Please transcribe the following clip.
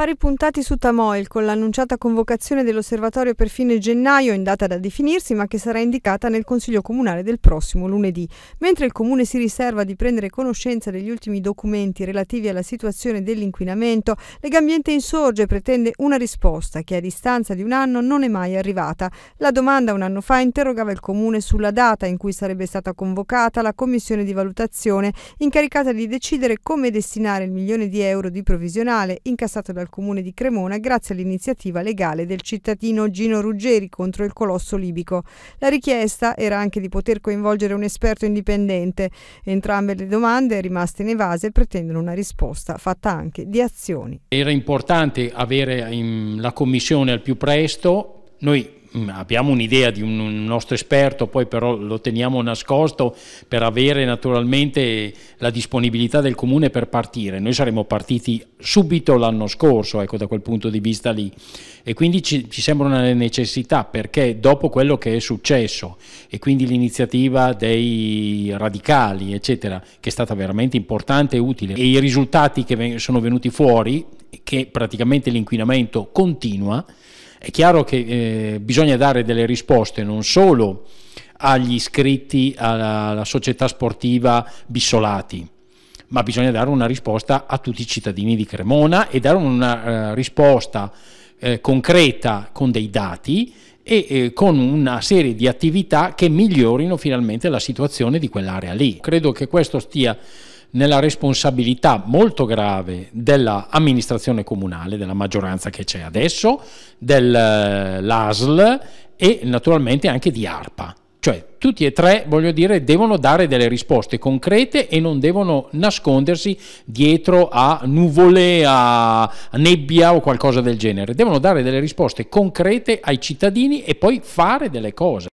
Affari puntati su Tamoil con l'annunciata convocazione dell'osservatorio per fine gennaio in data da definirsi ma che sarà indicata nel Consiglio Comunale del prossimo lunedì. Mentre il Comune si riserva di prendere conoscenza degli ultimi documenti relativi alla situazione dell'inquinamento, Legambiente insorge e pretende una risposta che a distanza di un anno non è mai arrivata. La domanda un anno fa interrogava il Comune sulla data in cui sarebbe stata convocata la commissione di valutazione incaricata di decidere come destinare il milione di euro di provvisionale incassato dal al comune di Cremona grazie all'iniziativa legale del cittadino Gino Ruggeri contro il colosso libico. La richiesta era anche di poter coinvolgere un esperto indipendente. Entrambe le domande rimaste in evase pretendono una risposta fatta anche di azioni. Era importante avere ehm, la commissione al più presto. Noi Mm, abbiamo un'idea di un nostro esperto, poi però lo teniamo nascosto per avere naturalmente la disponibilità del comune per partire. Noi saremmo partiti subito l'anno scorso, ecco, da quel punto di vista lì. E quindi ci, ci sembra una necessità perché dopo quello che è successo e quindi l'iniziativa dei radicali, eccetera, che è stata veramente importante e utile, e i risultati che sono venuti fuori, che praticamente l'inquinamento continua, è chiaro che eh, bisogna dare delle risposte non solo agli iscritti alla, alla società sportiva Bissolati, ma bisogna dare una risposta a tutti i cittadini di Cremona e dare una uh, risposta eh, concreta con dei dati e eh, con una serie di attività che migliorino finalmente la situazione di quell'area lì. Credo che questo stia nella responsabilità molto grave dell'amministrazione comunale, della maggioranza che c'è adesso, dell'ASL eh, e naturalmente anche di ARPA. Cioè tutti e tre, voglio dire, devono dare delle risposte concrete e non devono nascondersi dietro a nuvole, a nebbia o qualcosa del genere. Devono dare delle risposte concrete ai cittadini e poi fare delle cose.